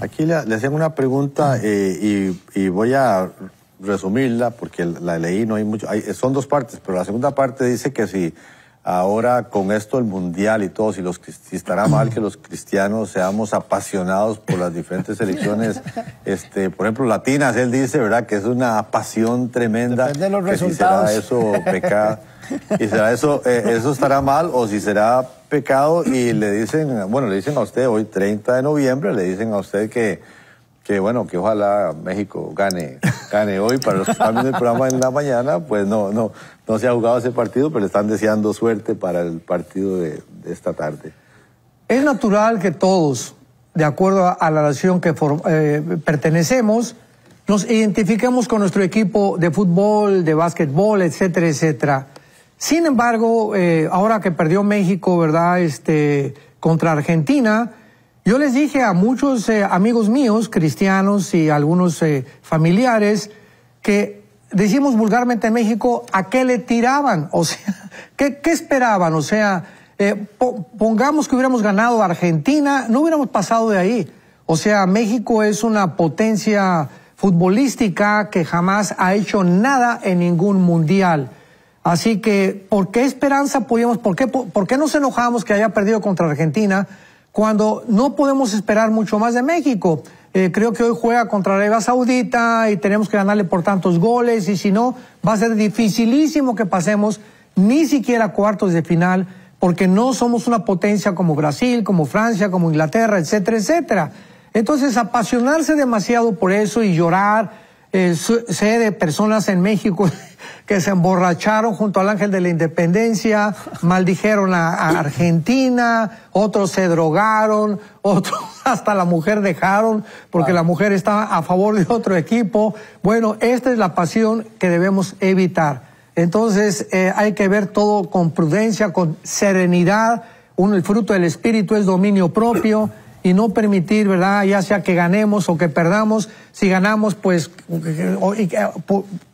Aquí le, hacían una pregunta eh, y, voy a resumirla porque la leí, no hay mucho. son dos partes, pero la segunda parte dice que si ahora con esto el mundial y todo, si, los, estará mal que los cristianos seamos apasionados por las diferentes elecciones, este, por ejemplo, latinas, él dice, ¿verdad?, que es una pasión tremenda. Depende de los resultados. será eso pecado, y será eso, eh, eso estará mal o si será pecado y le dicen, bueno, le dicen a usted hoy 30 de noviembre, le dicen a usted que, que bueno, que ojalá México gane gane hoy. Para los que están el programa en la mañana, pues no, no, no se ha jugado ese partido, pero le están deseando suerte para el partido de, esta tarde. Es natural que todos, de acuerdo a, la nación que eh, pertenecemos, nos identifiquemos con nuestro equipo de fútbol, de básquetbol, etcétera, etcétera. Sin embargo, eh, ahora que perdió México, ¿verdad? Este, contra Argentina, yo les dije a muchos eh, amigos míos, cristianos y algunos eh, familiares, que decimos vulgarmente en México, ¿a qué le tiraban? O sea, ¿qué, esperaban? O sea, eh, pongamos que hubiéramos ganado Argentina, no hubiéramos pasado de ahí. O sea, México es una potencia futbolística que jamás ha hecho nada en ningún mundial. Así que, ¿por qué esperanza podíamos, por qué, por qué nos enojamos que haya perdido contra Argentina? cuando no podemos esperar mucho más de México. Eh, creo que hoy juega contra Arabia Saudita y tenemos que ganarle por tantos goles y si no, va a ser dificilísimo que pasemos ni siquiera cuartos de final porque no somos una potencia como Brasil, como Francia, como Inglaterra, etcétera, etcétera. Entonces, apasionarse demasiado por eso y llorar eh, sé de personas en México que se emborracharon junto al ángel de la independencia, maldijeron a, Argentina, otros se drogaron, otros hasta la mujer dejaron porque la mujer estaba a favor de otro equipo. Bueno, esta es la pasión que debemos evitar. Entonces eh, hay que ver todo con prudencia, con serenidad. Uno, el fruto del espíritu es dominio propio y no permitir, ¿verdad? Ya sea que ganemos o que perdamos, si ganamos, pues eh,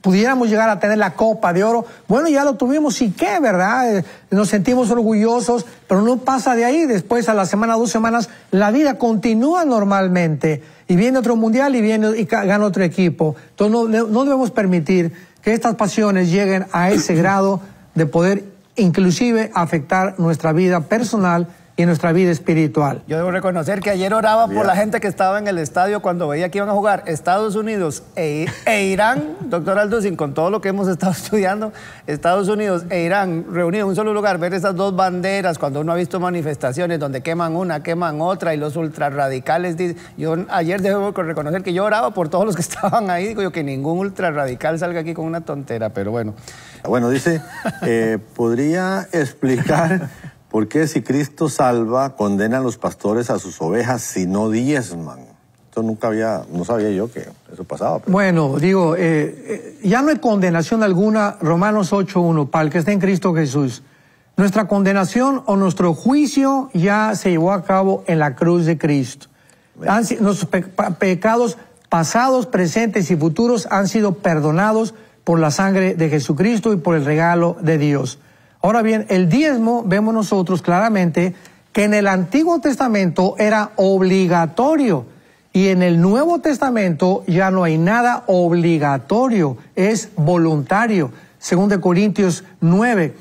pudiéramos llegar a tener la Copa de Oro. Bueno, ya lo tuvimos y qué, ¿verdad? Eh, nos sentimos orgullosos, pero no pasa de ahí. Después, a la semana, dos semanas, la vida continúa normalmente y viene otro mundial y viene y gana otro equipo. Entonces, no debemos permitir que estas pasiones lleguen a ese grado de poder inclusive afectar nuestra vida personal y nuestra vida espiritual. Yo debo reconocer que ayer oraba por la gente que estaba en el estadio cuando veía que iban a jugar Estados Unidos e, e Irán, doctor sin con todo lo que hemos estado estudiando, Estados Unidos e Irán reunidos en un solo lugar, ver esas dos banderas, cuando uno ha visto manifestaciones donde queman una, queman otra y los ultrarradicales, yo ayer debo reconocer que yo oraba por todos los que estaban ahí, digo yo que ningún ultrarradical salga aquí con una tontera, pero bueno. Bueno, dice, eh, podría explicar ¿Por qué si Cristo salva, condenan los pastores a sus ovejas si no diezman? Esto nunca había, no sabía yo que eso pasaba. Bueno, digo, eh, eh, ya no hay condenación alguna, Romanos 8.1, para el que está en Cristo Jesús. Nuestra condenación o nuestro juicio ya se llevó a cabo en la cruz de Cristo. Han, nuestros pecados pasados, presentes y futuros han sido perdonados por la sangre de Jesucristo y por el regalo de Dios. Ahora bien, el diezmo vemos nosotros claramente que en el Antiguo Testamento era obligatorio y en el Nuevo Testamento ya no hay nada obligatorio, es voluntario. Según de Corintios 9,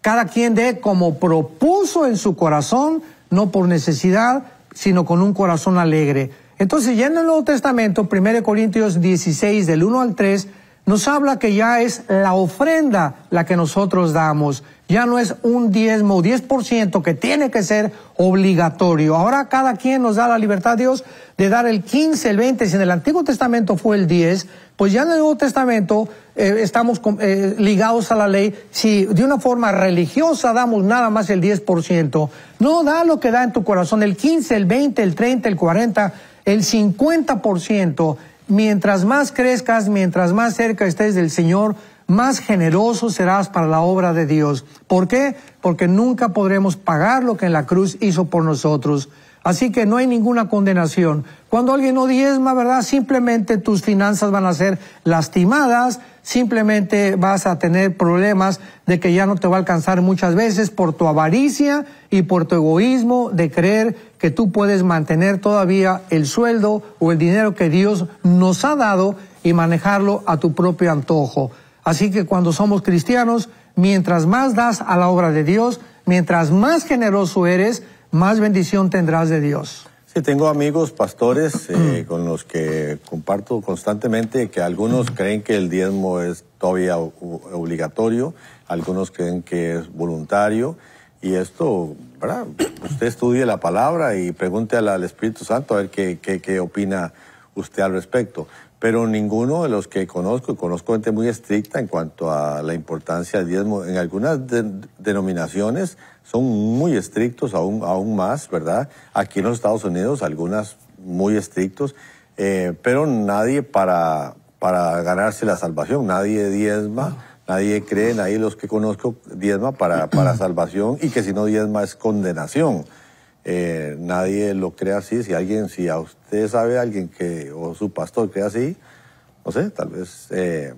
cada quien dé como propuso en su corazón, no por necesidad, sino con un corazón alegre. Entonces ya en el Nuevo Testamento, 1 Corintios 16, del 1 al 3, nos habla que ya es la ofrenda la que nosotros damos. Ya no es un diezmo, o ciento que tiene que ser obligatorio. Ahora cada quien nos da la libertad, Dios, de dar el quince, el veinte. Si en el Antiguo Testamento fue el diez, pues ya en el Nuevo Testamento eh, estamos eh, ligados a la ley. Si de una forma religiosa damos nada más el diez por ciento, no da lo que da en tu corazón, el quince, el veinte, el treinta, el cuarenta, el cincuenta por ciento mientras más crezcas, mientras más cerca estés del Señor, más generoso serás para la obra de Dios. ¿Por qué? Porque nunca podremos pagar lo que en la cruz hizo por nosotros. Así que no hay ninguna condenación. Cuando alguien no diezma, ¿verdad? Simplemente tus finanzas van a ser lastimadas, simplemente vas a tener problemas de que ya no te va a alcanzar muchas veces por tu avaricia y por tu egoísmo de creer que tú puedes mantener todavía el sueldo o el dinero que Dios nos ha dado y manejarlo a tu propio antojo. Así que cuando somos cristianos, mientras más das a la obra de Dios, mientras más generoso eres, más bendición tendrás de Dios. Sí, tengo amigos pastores eh, mm. con los que comparto constantemente que algunos mm. creen que el diezmo es todavía obligatorio, algunos creen que es voluntario. Y esto, Usted estudie la palabra y pregunte al, Espíritu Santo a ver qué, qué, qué opina usted al respecto pero ninguno de los que conozco, y conozco gente muy estricta en cuanto a la importancia del diezmo, en algunas denominaciones son muy estrictos aún, aún más, ¿verdad? Aquí en los Estados Unidos algunas muy estrictos, eh, pero nadie para, para ganarse la salvación, nadie diezma, nadie cree, en ahí los que conozco diezma para, para salvación y que si no diezma es condenación. Eh, nadie lo crea así. Si alguien, si a usted sabe alguien que, o su pastor cree así, no sé, tal vez, eh,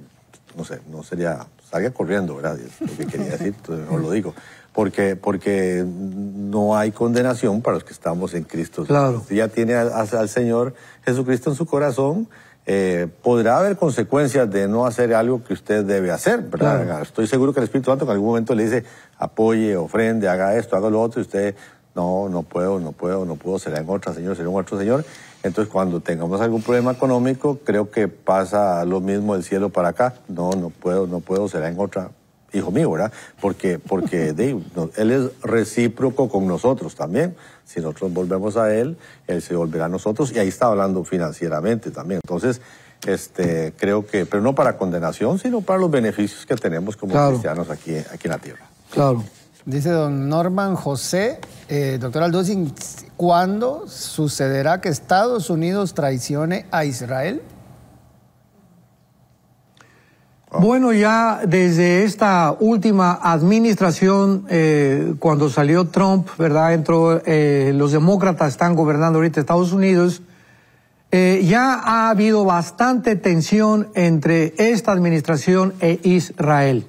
no sé, no sería, salga corriendo, ¿verdad? lo que quería decir, no lo digo. Porque, porque no hay condenación para los que estamos en Cristo. Claro. Si ya tiene al, Señor Jesucristo en su corazón, eh, podrá haber consecuencias de no hacer algo que usted debe hacer, ¿verdad? Estoy seguro que el Espíritu Santo en algún momento le dice, apoye, ofrende, haga esto, haga lo otro, y usted no, no puedo, no puedo, no puedo, será en otra, señor, será en otro señor. Entonces, cuando tengamos algún problema económico, creo que pasa lo mismo del cielo para acá. No, no puedo, no puedo, será en otra, hijo mío, ¿verdad? Porque, porque él es recíproco con nosotros también. Si nosotros volvemos a él, él se volverá a nosotros. Y ahí está hablando financieramente también. Entonces, este, creo que, pero no para condenación, sino para los beneficios que tenemos como cristianos aquí, aquí en la tierra. Claro. Dice don Norman José, eh, doctor Aldo, ¿cuándo sucederá que Estados Unidos traicione a Israel? Ah. Bueno, ya desde esta última administración, eh, cuando salió Trump, ¿verdad? Entró, eh, los demócratas están gobernando ahorita Estados Unidos. ya ha habido bastante tensión entre esta administración e Israel.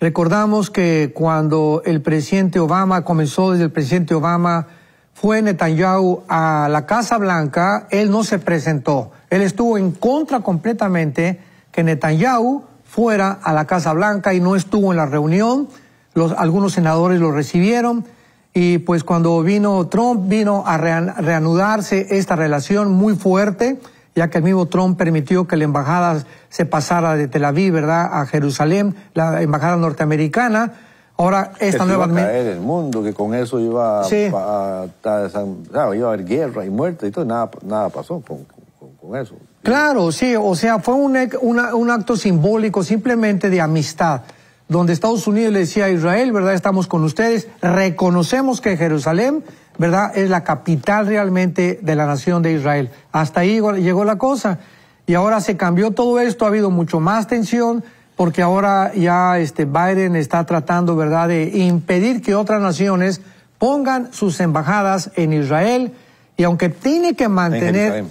Recordamos que cuando el presidente Obama comenzó desde el presidente Obama, fue Netanyahu a la Casa Blanca, él no se presentó. Él estuvo en contra completamente que Netanyahu fuera a la Casa Blanca y no estuvo en la reunión. Los, algunos senadores lo recibieron y pues cuando vino Trump vino a reanudarse esta relación muy fuerte ya que el mismo Trump permitió que la embajada se pasara de Tel Aviv, ¿verdad?, a Jerusalén, la embajada norteamericana. Ahora, esta nueva... Iba el mundo, que con eso iba, a, haber guerra y muerte y todo, nada, pasó con, eso. Claro, sí, o sea, fue un, e- un acto simbólico simplemente de amistad donde Estados Unidos le decía a Israel, ¿verdad? Estamos con ustedes, reconocemos que Jerusalén, ¿verdad? Es la capital realmente de la nación de Israel. Hasta ahí llegó la cosa. Y ahora se cambió todo esto, ha habido mucho más tensión, porque ahora ya este Biden está tratando, ¿verdad?, de impedir que otras naciones pongan sus embajadas en Israel y aunque tiene que mantener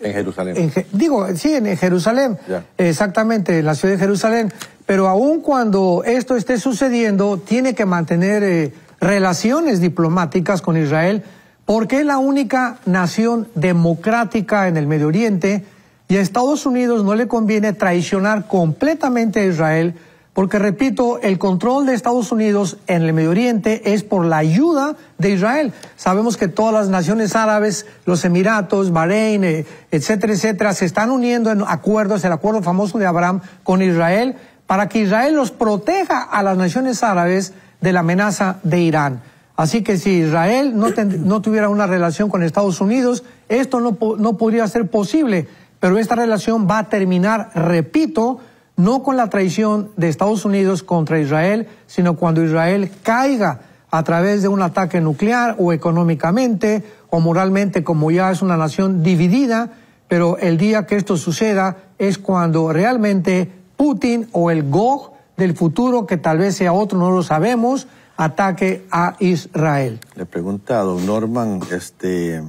en Jerusalén. En Jerusalén. digo, sí, en Jerusalén. Exactamente, en la ciudad de Jerusalén pero aun cuando esto esté sucediendo, tiene que mantener eh, relaciones diplomáticas con Israel, porque es la única nación democrática en el Medio Oriente y a Estados Unidos no le conviene traicionar completamente a Israel, porque repito, el control de Estados Unidos en el Medio Oriente es por la ayuda de Israel. Sabemos que todas las naciones árabes, los Emiratos, Bahrein, eh, etcétera, etcétera, se están uniendo en acuerdos, el acuerdo famoso de Abraham con Israel para que Israel los proteja a las naciones árabes de la amenaza de Irán. Así que si Israel no, tuviera una relación con Estados Unidos, esto no, no podría ser posible. Pero esta relación va a terminar, repito, no con la traición de Estados Unidos contra Israel, sino cuando Israel caiga a través de un ataque nuclear o económicamente o moralmente, como ya es una nación dividida, pero el día que esto suceda es cuando realmente Putin o el GOG del futuro, que tal vez sea otro, no lo sabemos, ataque a Israel. Le pregunta a don Norman, este,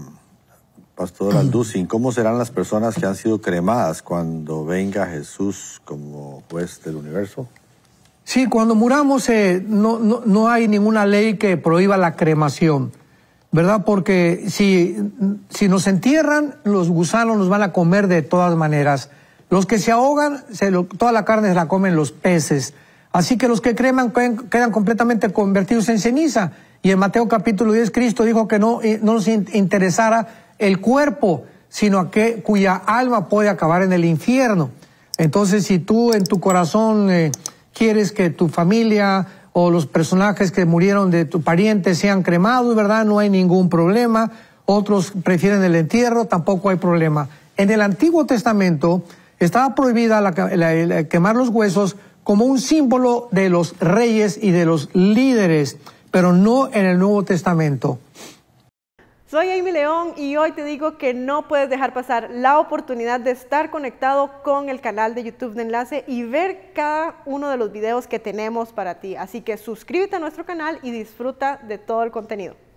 Pastor Alducin, ¿cómo serán las personas que han sido cremadas cuando venga Jesús como juez del universo? Sí, cuando muramos eh, no, no, hay ninguna ley que prohíba la cremación, ¿verdad? Porque si, si nos entierran, los gusanos nos van a comer de todas maneras. Los que se ahogan, toda la carne se la comen los peces. Así que los que creman quedan completamente convertidos en ceniza. Y en Mateo capítulo 10 Cristo dijo que no, eh, nos interesara el cuerpo, sino a que, cuya alma puede acabar en el infierno. Entonces, si tú en tu corazón eh, quieres que tu familia o los personajes que murieron de tu pariente sean cremados, ¿verdad? No hay ningún problema. Otros prefieren el entierro, tampoco hay problema. En el Antiguo Testamento, estaba prohibida la, eh, quemar los huesos como un símbolo de los reyes y de los líderes, pero no en el Nuevo Testamento. Soy Amy León y hoy te digo que no puedes dejar pasar la oportunidad de estar conectado con el canal de YouTube de Enlace y ver cada uno de los videos que tenemos para ti. Así que suscríbete a nuestro canal y disfruta de todo el contenido.